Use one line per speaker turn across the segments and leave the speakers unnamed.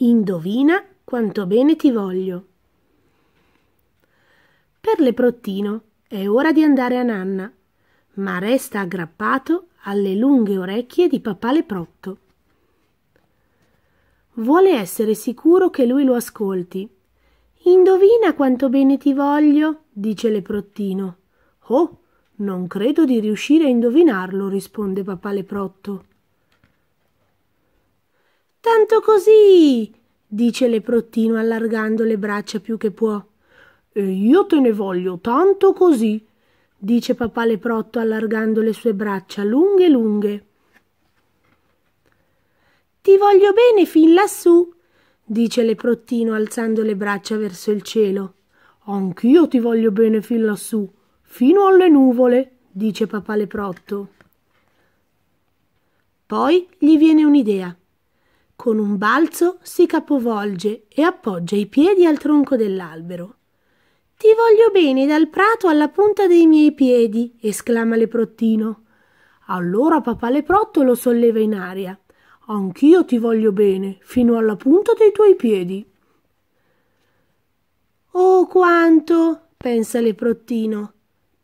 Indovina quanto bene ti voglio. Per Leprottino è ora di andare a nanna, ma resta aggrappato alle lunghe orecchie di papà Leprotto. Vuole essere sicuro che lui lo ascolti. Indovina quanto bene ti voglio, dice Leprottino. Oh, non credo di riuscire a indovinarlo, risponde papà Leprotto. Tanto così, dice Leprottino allargando le braccia più che può. E io te ne voglio tanto così, dice papà Leprotto allargando le sue braccia lunghe lunghe. Ti voglio bene fin lassù, dice Leprottino alzando le braccia verso il cielo. Anch'io ti voglio bene fin lassù, fino alle nuvole, dice papà Leprotto. Poi gli viene un'idea. Con un balzo si capovolge e appoggia i piedi al tronco dell'albero. Ti voglio bene dal prato alla punta dei miei piedi, esclama Leprottino. Allora papà Leprotto lo solleva in aria. Anch'io ti voglio bene, fino alla punta dei tuoi piedi. Oh quanto, pensa Leprottino.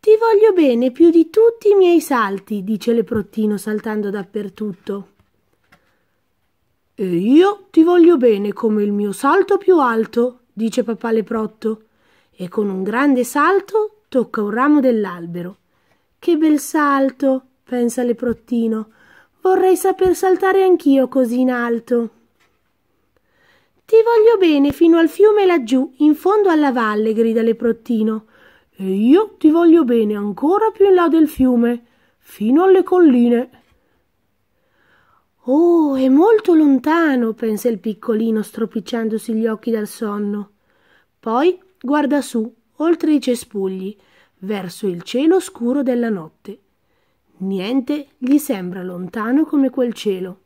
Ti voglio bene più di tutti i miei salti, dice Leprottino saltando dappertutto. E io ti voglio bene come il mio salto più alto, dice papà Leprotto, e con un grande salto tocca un ramo dell'albero. Che bel salto, pensa Leprottino. Vorrei saper saltare anch'io così in alto. Ti voglio bene fino al fiume laggiù, in fondo alla valle, grida Leprottino. E io ti voglio bene ancora più in là del fiume, fino alle colline. Oh, è molto lontano, pensa il piccolino, stropicciandosi gli occhi dal sonno. Poi guarda su, oltre i cespugli, verso il cielo scuro della notte. Niente gli sembra lontano come quel cielo.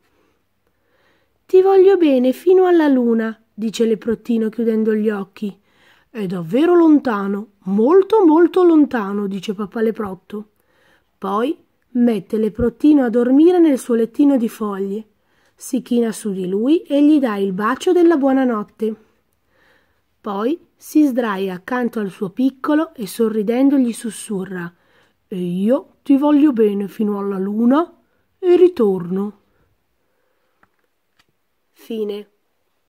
Ti voglio bene fino alla luna, dice Leprottino chiudendo gli occhi. È davvero lontano, molto molto lontano, dice papà Leprotto. Poi Mette Leprottino a dormire nel suo lettino di foglie. Si china su di lui e gli dà il bacio della buonanotte. Poi si sdraia accanto al suo piccolo e sorridendo gli sussurra E io ti voglio bene fino alla luna e ritorno. Fine.